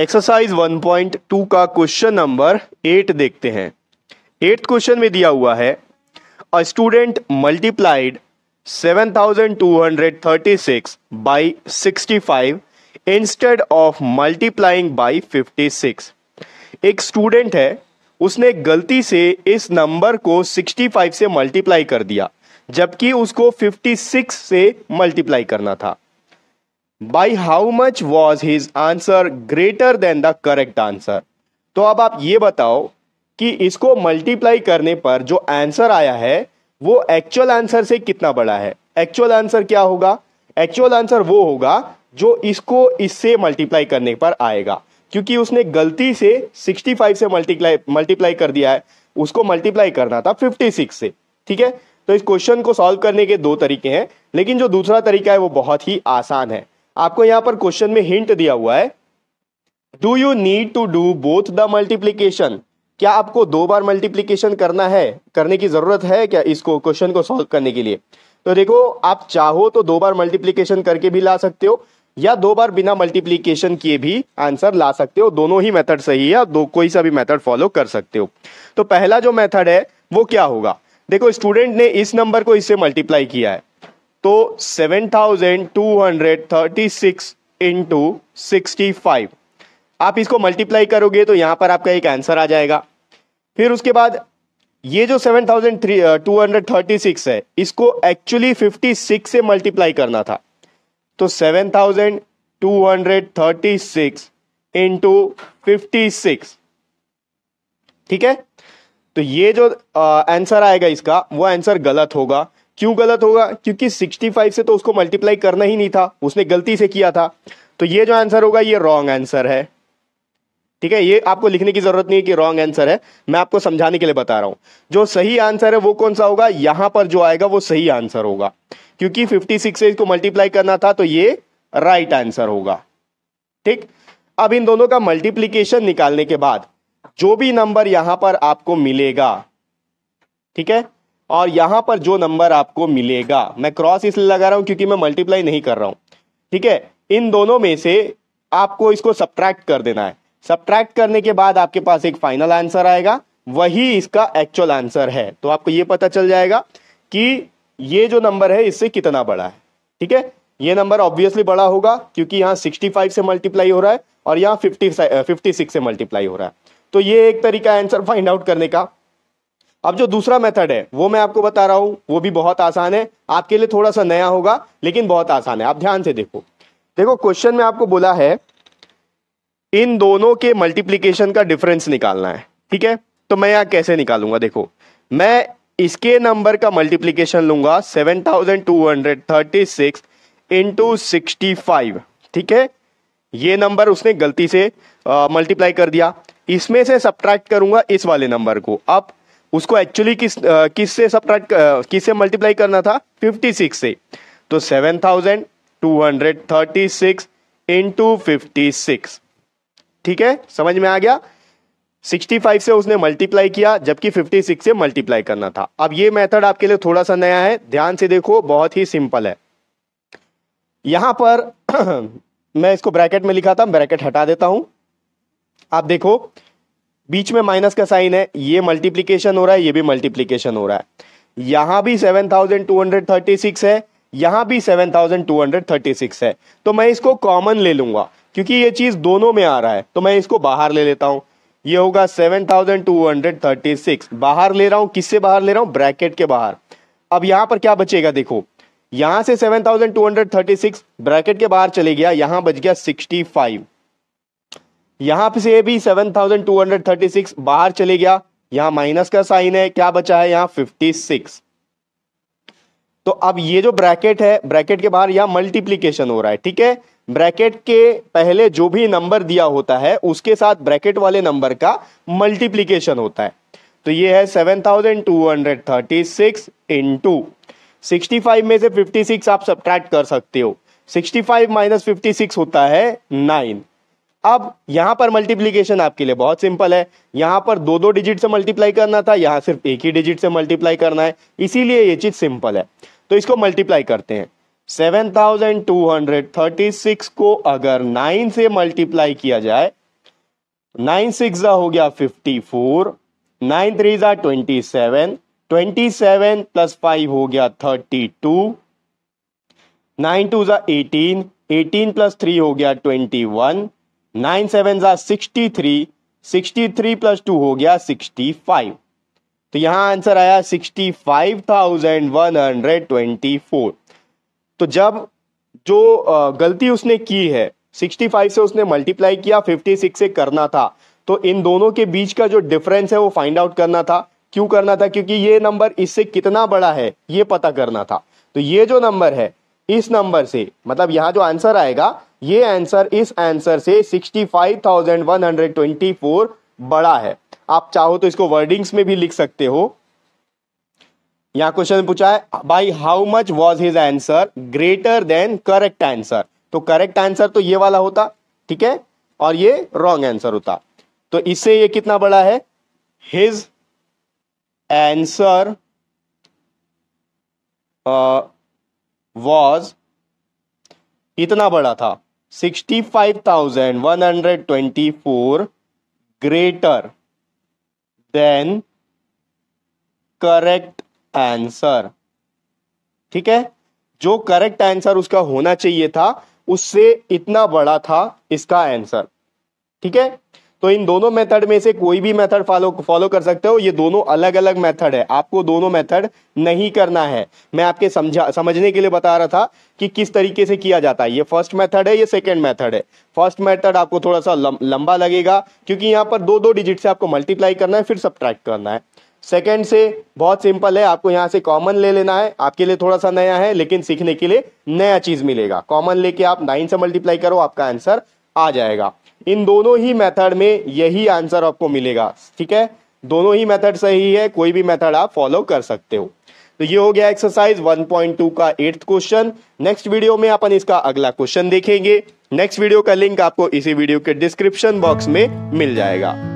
exercise 1.2 का question number eight देखते हैं एट क्वेश्चन में दिया हुआ है a student multiplied 7236 by 65 instead of multiplying by 56 एक स्टूडेंट है उसने गलती से इस नंबर को 65 से मल्टीप्लाई कर दिया जबकि उसको 56 से मल्टीप्लाई करना था by how much was his answer greater than the correct answer तो अब आप ये बताओ कि इसको मल्टीप्लाई करने पर जो आंसर आया है वो एक्चुअल आंसर से कितना बड़ा है एक्चुअल आंसर क्या होगा एक्चुअल आंसर वो होगा जो इसको इससे मल्टीप्लाई करने पर आएगा क्योंकि उसने गलती से 65 से मल्टीप्लाई मल्टीप्लाई कर दिया है उसको मल्टीप्लाई करना था 56 से ठीक है तो इस क्वेश्चन को सॉल्व करने के दो तरीके हैं लेकिन जो दूसरा तरीका है वो बहुत ही आसान है आपको यहां पर क्वेश्चन में हिंट दिया हुआ है do you need to do both the multiplication क्या आपको दो बार मल्टीप्लीकेशन करना है करने की ज़रूरत है क्या इसको क्वेश्चन को सॉल्व करने के लिए तो देखो आप चाहो तो दो बार मल्टीप्लीकेशन करके भी ला सकते हो या दो बार बिना मल्टीप्लीकेशन किए भी आंसर ला सकते हो दोनों ही मेथड सही है दो कोई सा भी मेथड फॉलो कर सकते हो तो पहला जो मेथड है वो क्या होगा देखो स्टूडेंट ने इस नंबर को इससे मल्टीप्लाई किया है तो 7236 इनटू 65 आप इसको मल्टीप्लाई करोगे तो यहां पर आपका एक आंसर आ जाएगा फिर उसके बाद ये जो 7236 uh, है इसको एक्चुअली 56 से मल्टीप्लाई करना था तो 7236 इनटू 56 ठीक है तो ये जो आंसर uh, आएगा इसका वो आंसर गलत होगा क्यों गलत होगा क्योंकि 65 से तो उसको मल्टीप्लाई करना ही नहीं था उसने गलती से किया था तो ये जो आंसर होगा ये रॉन्ग आंसर है ठीक है ये आपको लिखने की जरूरत नहीं है कि रॉन्ग आंसर है मैं आपको समझाने के लिए बता रहा हूं जो सही आंसर है वो कौन सा होगा यहां पर जो आएगा वो सही आंसर होगा क्योंकि 56 से इसको मल्टीप्लाई करना था तो ये राइट आंसर होगा ठीक अब इन दोनों का मल्टीप्लीकेशन निकालने के बाद जो भी नंबर यहां पर आपको मिलेगा ठीक है और यहाँ पर जो नंबर आपको मिलेगा मैं क्रॉस इसलिए लगा रहा हूँ क्योंकि मैं मल्टीप्लाई नहीं कर रहा हूँ ठीक है इन दोनों में से आपको इसको सब्ट्रैक्ट कर देना है सब्ट्रैक्ट करने के बाद आपके पास एक फाइनल आंसर आएगा वही इसका एक्चुअल आंसर है तो आपको ये पता चल जाएगा कि ये जो नंबर है इससे कितना बड़ा है ठीक है ये नंबर ऑब्वियसली बड़ा होगा क्योंकि यहाँ 65 से मल्टीप्लाई हो रहा है और यहाँ 50 56 से मल्टीप्लाई हो रहा है तो ये एक तरीका आंसर फाइंड आउट करने का अब जो दूसरा मेथड है वो मैं आपको बता रहा हूं वो भी बहुत आसान है आपके लिए थोड़ा सा नया होगा लेकिन बहुत आसान है आप ध्यान से देखो देखो क्वेश्चन में आपको बोला है इन दोनों के मल्टीप्लीकेशन का डिफरेंस निकालना है ठीक है तो मैं यहां कैसे निकालूंगा देखो मैं इसके नंबर का मल्टीप्लीकेशन लूंगा seven thousand two hundred thirty six into sixty five ठीक है ये नंबर उसने गलती से मल्टीप्लाई कर दिया इसमें से सब्ट्रैक्ट करूंगा इस वाले नंबर को अब उसको एक्चुअली किस किस से सब्ट्रैक्ट किस से मल्टीप्लाई करना था 56 से तो 7236 इनटू 56 ठीक है समझ में आ गया 65 से उसने मल्टीप्लाई किया जबकि 56 से मल्टीप्लाई करना था अब ये मेथड आपके लिए थोड़ा सा नया है ध्यान से देखो बहुत ही सिंपल है यहां पर मैं इसको ब्रैकेट में लिखा था ब्रैकेट हटा देता हूं आप देखो बीच में माइनस का साइन है ये मल्टीप्लीकेशन हो रहा है ये भी मल्टीप्लीकेशन हो रहा है यहां भी 7236 है यहां भी 7236 है तो मैं इसको कॉमन ले लूंगा क्योंकि ये चीज दोनों में आ रहा है तो मैं इसको बाहर ले लेता हूं ये होगा 7236 बाहर ले रहा हूं किससे बाहर ले रहा हूं ब्रैकेट के बाहर अब यहां पर क्या बचेगा देखो यहां से 7236 ब्रैकेट के बाहर चले गया यहां बच गया 65 यहां से भी 7236 बाहर चले गया यहां माइनस का साइन है क्या बचा है यहां 56 तो अब ये जो ब्रैकेट है ब्रैकेट के बाहर यहां मल्टीप्लीकेशन हो रहा है ठीक है ब्रैकेट के पहले जो भी नंबर दिया होता है उसके साथ ब्रैकेट वाले नंबर का मल्टीप्लीकेशन होता है तो ये है 7236 इनटू 65 में से 56 आप सब्ट्रैक्ट कर सकते हो 65 माइनस सिक्स होता है नाइन अब यहां पर मल्टीप्लीकेशन आपके लिए बहुत सिंपल है यहां पर दो दो डिजिट से मल्टीप्लाई करना था यहां सिर्फ एक ही डिजिट से मल्टीप्लाई करना है इसीलिए ये चीज़ सिंपल है तो इसको मल्टीप्लाई करते हैं 7236 को अगर 9 से मल्टीप्लाई किया जाए 9 सिक्स हो गया 54 नाइन थ्री ज़ा twenty seven twenty seven plus five हो गया थर्टी टू नाइन टू ज़ा एटीन एटीन प्लस थ्री हो गया ट्वेंटी वन नाइन सेवन सा sixty three sixty three plus two हो गया सिक्सटी फाइव तो यहां आंसर आया sixty five thousand one hundred twenty four तो जब जो गलती उसने की है सिक्सटी फाइव से उसने मल्टीप्लाई किया फिफ्टी सिक्स से करना था तो इन दोनों के बीच का जो डिफरेंस है वो फाइंड आउट करना था क्यों करना था क्योंकि ये नंबर इससे कितना बड़ा है ये पता करना था तो ये जो नंबर है इस नंबर से मतलब यहाँ जो आंसर आएगा ये आंसर इस आंसर से 65,124 बड़ा है आप चाहो तो इसको वर्डिंग्स में भी लिख सकते हो यहाँ क्वेश्चन पूछा है by how much was his answer greater than correct answer तो करेक्ट आंसर तो ये वाला होता ठीक है और ये रॉन्ग आंसर होता तो इससे ये कितना बड़ा है हिज आंसर वॉज इतना बड़ा था sixty five thousand one hundred twenty four greater than correct answer ठीक है जो करेक्ट आंसर उसका होना चाहिए था उससे इतना बड़ा था इसका आंसर ठीक है तो इन दोनों मेथड में से कोई भी मेथड फॉलो फॉलो कर सकते हो ये दोनों अलग अलग मेथड है आपको दोनों मेथड नहीं करना है मैं आपके समझा समझने के लिए बता रहा था कि किस तरीके से किया जाता है ये फर्स्ट मेथड है ये सेकंड मेथड है फर्स्ट मेथड आपको थोड़ा सा लं, लंबा लगेगा क्योंकि यहाँ पर दो दो डिजिट से आपको मल्टीप्लाई करना है फिर सब करना है सेकेंड से बहुत सिंपल है आपको यहाँ से कॉमन ले लेना है आपके लिए थोड़ा सा नया है लेकिन सीखने के लिए नया चीज़ मिलेगा कॉमन लेके आप नाइन से मल्टीप्लाई करो आपका आंसर आ जाएगा इन दोनों ही मेथड में यही आंसर आपको मिलेगा ठीक है दोनों ही मेथड सही है कोई भी मेथड आप फॉलो कर सकते हो तो ये हो गया एक्सरसाइज 1.2 का एट्थ क्वेश्चन नेक्स्ट वीडियो में अपन इसका अगला क्वेश्चन देखेंगे नेक्स्ट वीडियो का लिंक आपको इसी वीडियो के डिस्क्रिप्शन बॉक्स में मिल जाएगा